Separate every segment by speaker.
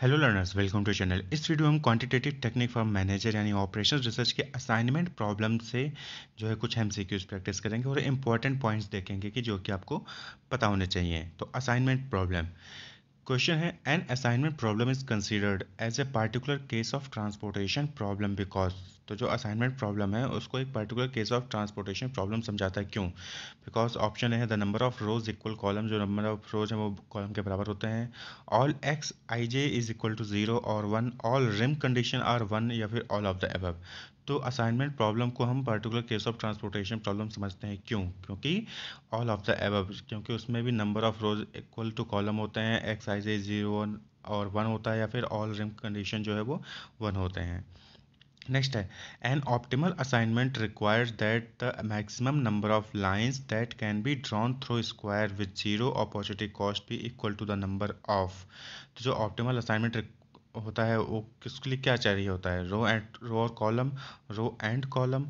Speaker 1: hello learners welcome to channel इस video हम quantitative technique for manager यानी operation research के असाइनमेंट प्रॉब्लम से जो है कुछ हम प्रैक्टिस करेंगे और इंपॉर्टेंट पॉइंट्स देखेंगे कि जो कि आपको पता होने चाहिए तो असाइनमेंट प्रॉब्लम क्वेश्चन है an assignment problem is considered as a particular case of transportation problem because तो जो असाइनमेंट प्रॉब्लम है उसको एक particular case of transportation problem समझाता है क्यों बिकॉज ऑप्शन है the number of rows equal column जो नंबर ऑफ रोज हैं वो कॉलम के बराबर होते हैं all X I J is equal to zero और one all rim condition are one या फिर ऑल ऑफ द एबव तो असाइनमेंट प्रॉब्लम को हम particular case of transportation problem समझते हैं क्यों क्योंकि ऑल ऑफ द एबव क्योंकि उसमें भी number of rows equal to column होते हैं एक्स आई जे जीरो और वन होता है या फिर ऑल रिम कंडीशन जो है वो वन होते हैं नेक्स्ट है an optimal assignment requires that the maximum number of lines that can be drawn through square with zero opportunity cost भी equal to the number of तो जो ऑप्टिमल असाइनमेंट होता है वो किसके लिए क्या चाहिए होता है रो एंड रो और column row and column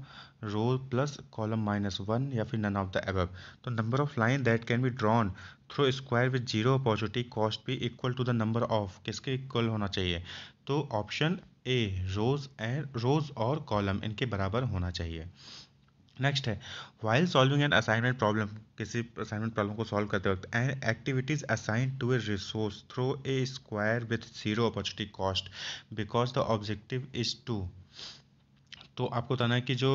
Speaker 1: row plus column minus one या फिर नन ऑफ द एबव तो number of line that can be drawn through square with zero opportunity cost भी equal to the number of किसके equal होना चाहिए तो option A rose and रोज और column इनके बराबर होना चाहिए नेक्स्ट है while solving an assignment problem किसी असाइनमेंट प्रॉब्लम को सॉल्व करते वक्त and activities assign to a resource through a square with zero opportunity cost because the objective is to तो आपको बताना है कि जो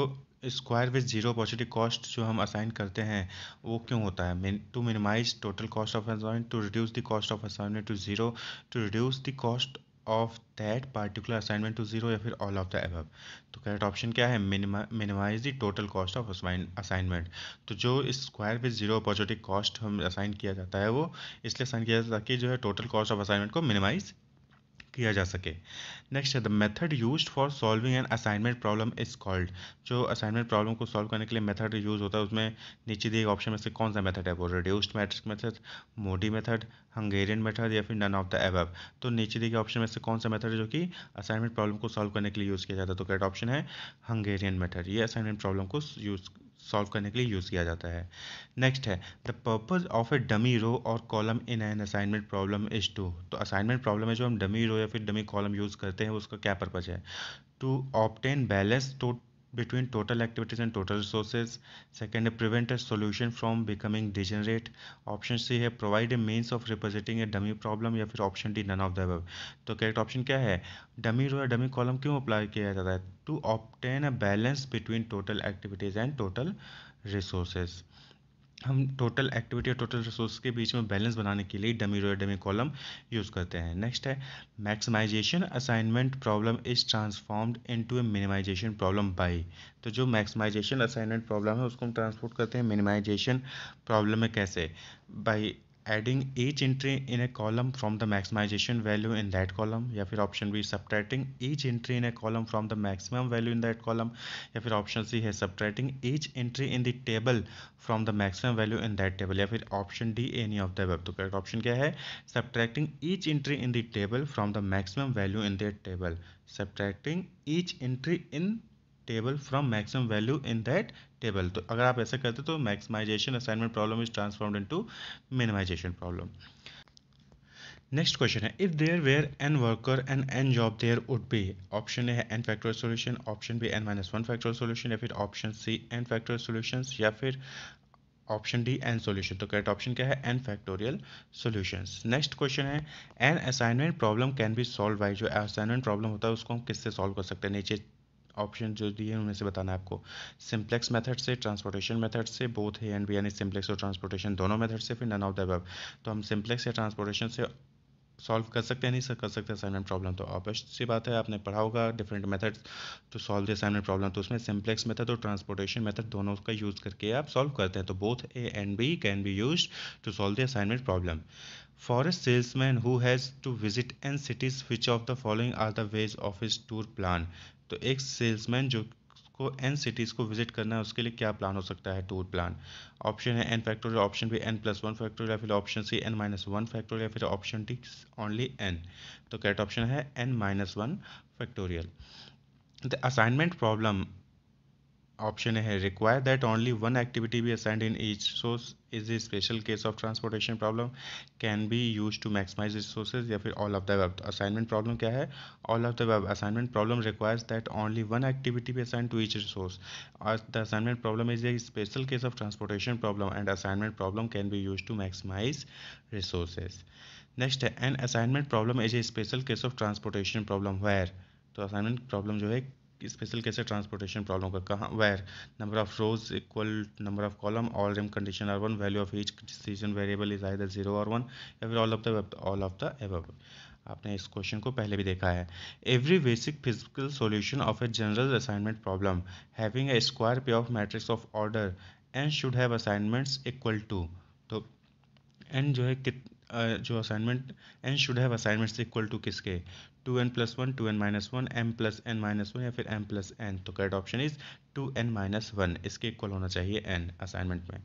Speaker 1: square with zero opportunity cost जो हम असाइन करते हैं वो क्यों होता है to minimize total cost of assignment to reduce the cost of assignment to zero to reduce the cost of that particular assignment to zero या फिर ऑल ऑफ द एबव तो करेक्ट ऑप्शन क्या है minimise the total cost of assignment तो जो इस square पे zero opportunity cost हम असाइन किया जाता है वो इसलिए असाइन किया जाता है ताकि जो है टोटल कॉस्ट ऑफ असाइनमेंट को मिनिमाइज किया जा सके नेक्स्ट है the method used for solving an assignment problem is called जो असाइनमेंट प्रॉब्लम को सॉल्व करने के लिए मेथड यूज होता है उसमें नीचे दिए गए ऑप्शन में से कौन सा मेथड है वो reduced matrix method MODI method Hungarian method या फिर नन ऑफ द एवब तो नीचे दिए गए ऑप्शन में से कौन सा मेथड है जो कि असाइनमेंट प्रॉब्लम को सॉल्व करने के लिए यूज़ किया जाता है तो करेक्ट ऑप्शन है हंगेरियन मेथड ये असाइनमेंट प्रॉब्लम को यूज सॉल्व करने के लिए यूज़ किया जाता है नेक्स्ट है the purpose of a dummy row और column in an assignment problem is to तो असाइनमेंट प्रॉब्लम है जो हम डमी रो या फिर डमी कॉलम यूज़ करते हैं उसका क्या पर्पज़ है to obtain balance to between total activities and total resources second है prevent a solution from becoming degenerate option C है provide a means of representing a dummy problem या फिर option D none of the above तो correct option क्या है dummy row या dummy column क्यों apply किया जाता है to obtain a balance between total activities and total resources हम टोटल एक्टिविटी और टोटल रिसोर्स के बीच में बैलेंस बनाने के लिए डमी रो या डमी कॉलम यूज़ करते हैं नेक्स्ट है maximisation assignment problem is transformed into a minimisation problem by तो जो मैक्सिमाइजेशन असाइनमेंट प्रॉब्लम है उसको हम ट्रांसपोर्ट करते हैं मिनिमाइजेशन प्रॉब्लम में कैसे by adding each entry in a column from the maximisation value in that column या फिर option B subtracting each entry in a column from the maximum value in that column या फिर option C है subtracting each entry in the table from the maximum value in that table या फिर option D any of the above तो correct option क्या है subtracting each entry in the table from the maximum value in that table subtracting each entry in table from maximum value in that table तो अगर आप ऐसा करते तो maximisation assignment problem is transformed into minimisation problem next question है if there were n worker and n job there would be option A है n factorial solution option B n minus one factorial solution या फिर option C n factorial solutions या फिर option D n solution तो correct option क्या है n factorial solutions next question है an assignment problem can be solve by जो assignment problem होता है उसको हम किससे सॉल्व कर सकते हैं नीचे ऑप्शन जो दिए हैं उनमें से बताना है आपको सिंप्लेक्स मेथड से ट्रांसपोर्टेशन मेथड से बोथ ए एंड बी यानी सिंप्लेक्स और ट्रांसपोर्टेशन दोनों मेथड से फिर नन ऑफ द अब तो हम सिंप्लेक्स या ट्रांसपोर्टेशन से सॉल्व कर सकते हैं नहीं सर कर सकते असाइनमेंट प्रॉब्लम तो ऑब्वियस सी बात है आपने पढ़ा होगा different method to solve the assignment problem तो उसमें सिंप्लेक्स मेथड और ट्रांसपोर्टेशन मेथड दोनों का यूज़ करके आप सॉल्व करते हैं तो both A and B can be use to solve the assignment problem forest salesman who has to visit n cities which of the following are the ways of his tour plan तो एक salesman जो को N cities को visit करना है उसके लिए क्या प्लान हो सकता है टूर प्लान ऑप्शन है n factorial option B n plus one या फिर option C n minus one या फिर ऑप्शन डी ओनली एन तो करेक्ट ऑप्शन है n minus one factorial the assignment problem option है require that only one activity be assigned in each source is a special case of transportation problem can be use to maximise resources या फिर all of the above assignment problem क्या है all of the above assignment problem requires that only one activity be assigned to each resource the assignment problem is a special case of transportation problem and assignment problem can be use to maximise resources next है and assignment problem is a special case of transportation problem where तो assignment problem जो है special case transportation problem का कहाँ where number of rows equal number of column all rim condition are one value of each decision variable is आई zero और one या फिर all of the all of the above आपने इस question को पहले भी देखा है every basic feasible solution of a general assignment problem having a square payoff matrix of order n should have assignments equal to तो n जो है कित जो assignment n should have assignments equal to किसके to n plus one two n minus one m plus n minus one या फिर m plus n तो correct option is two n minus one इसके equal होना चाहिए n assignment में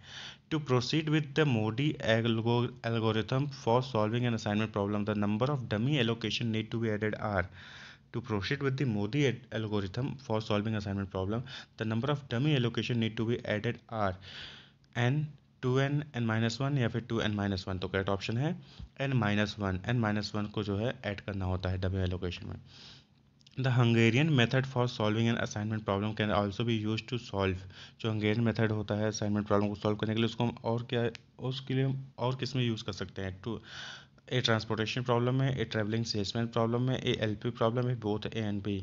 Speaker 1: to proceed with the MODI algorithm for solving an assignment problem the number of dummy allocation need to be added are to proceed with the MODI algorithm for solving assignment problem the number of dummy allocation need to be added are n two n n minus one या फिर two n minus one तो correct option है n minus one n minus one को जो है add करना होता है डब्ल्यू एलोकेशन में the Hungarian method for solving an assignment problem can also भी यूज टू सॉल्व जो हंगेरियन मेथड होता है असाइनमेंट प्रॉब्लम को सॉल्व करने के लिए उसको हम और क्या उसके लिए हम और किस में यूज़ कर सकते हैं टू ए ट्रांसपोर्टेशन प्रॉब्लम है ए ट्रैवलिंग सेल्समैन प्रॉब्लम है ए एलपी प्रॉब्लम है बोथ ए एंड बी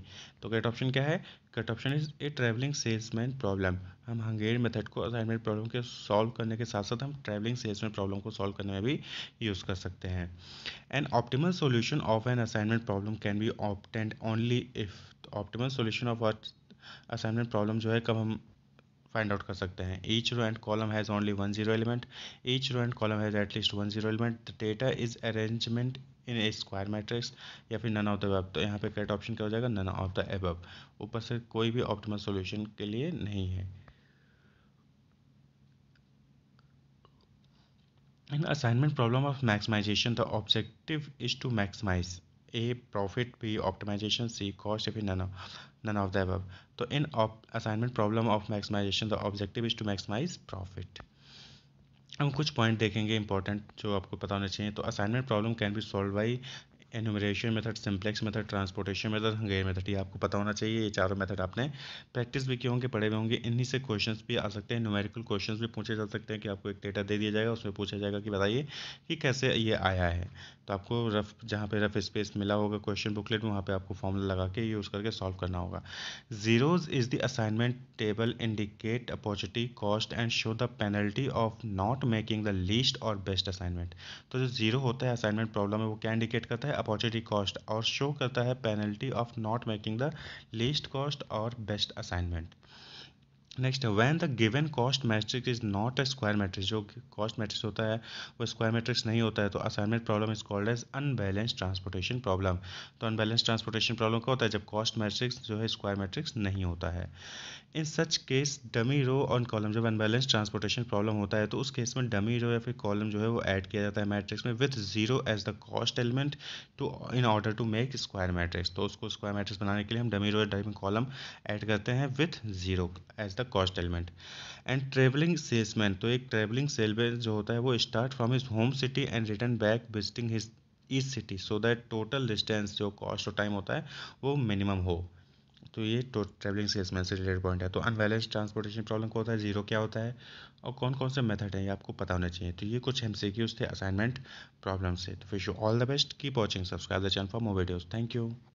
Speaker 1: तो करेक्ट ऑप्शन क्या है correct option is A travelling salesman problem हम हंगेर मेथड को असाइनमेंट प्रॉब्लम के सॉल्व करने के साथ साथ हम ट्रैवलिंग सेल्समैन प्रॉब्लम को सॉल्व करने में भी यूज़ कर सकते हैं an optimal solution of an assignment problem can be obtained only if optimal solution of assignment problem जो है कब हम फाइंड आउट कर सकते हैं each row and column has only one zero element each row and column has at least one zero element the data is arrangement in a square matrix या फिर none of the एबब तो यहाँ पे correct option क्या हो जाएगा none of the एबब ऊपर से कोई भी ऑप्टिमल सोल्यूशन के लिए नहीं है in assignment problem of maximisation the objective is to maximise A profit B optimisation C cost या फिर none of none of the above so in assignment problem of maximization the objective is to maximize profit हम कुछ point देखेंगे important जो आपको पता होना चाहिए तो assignment problem can be solve by enumeration method simplex method transportation method Hungarian method ये आपको पता होना चाहिए ये चारों मेथड आपने प्रैक्टिस भी किए होंगे पढ़े हुए होंगे इन्हीं से क्वेश्चंस भी आ सकते हैं न्यूमेरिकल क्वेश्चंस भी पूछे जा सकते हैं कि आपको एक डेटा दे दिया जाएगा उसमें पूछा जाएगा कि बताइए कि कैसे ये आया है तो आपको रफ जहाँ पर रफ स्पेस मिला होगा क्वेश्चन बुकलेट वहाँ पर आपको फॉर्मूला लगा के यूज़ करके सॉल्व करना होगा zeros is the assignment table indicate opportunity cost and show the penalty of not making the least और बेस्ट असाइनमेंट तो जो जीरो होता है असाइनमेंट प्रॉब्लम है वो क्या इंडिकेट करता है अपॉर्चुनिटी कॉस्ट और शो करता है penalty of not making the least cost और बेस्ट असाइनमेंट नेक्स्ट है when the given cost matrix is not a square matrix जो कॉस्ट मैट्रिक्स होता है वो स्क्वायर मैट्रिक्स नहीं होता है तो assignment problem is called as unbalance transportation problem तो अनबैलेंस ट्रांसपोर्टेशन प्रॉब्लम क्या होता है जब कॉस्ट मैट्रिक्स जो है स्क्वायर मैट्रिक्स नहीं होता है in such case dummy row on column जब अनबैलेंस ट्रांसपोर्टेशन प्रॉब्लम होता है तो उस केस में डमी रो या फिर कॉलम जो है वो ऐड किया जाता है मैट्रिक्स में with zero as the cost element to in order to make square matrix तो उसको स्क्वायर मैट्रिक्स बनाने के लिए हम डमी रो या डमी कॉलम ऐड करते हैं with zero as the cost element and travelling salesman तो एक ट्रेवलिंग सेलमैन जो होता है वो start from his home city and return back visiting his each city so that total distance जो कॉस्ट और टाइम होता है वो मिनिमम हो तो ये ट्रैवलिंग तो सेल्समैन से रिलेटेड पॉइंट है तो अनबैलेंस ट्रांसपोर्टेशन प्रॉब्लम क्या होता है जीरो क्या होता है और कौन कौन से मेथड हैं ये आपको पता होना चाहिए तो ये कुछ हम सी उसके थे असाइनमेंट प्रॉब्लम से तो wish you all the best keep watching subscribe the channel for more videos thank you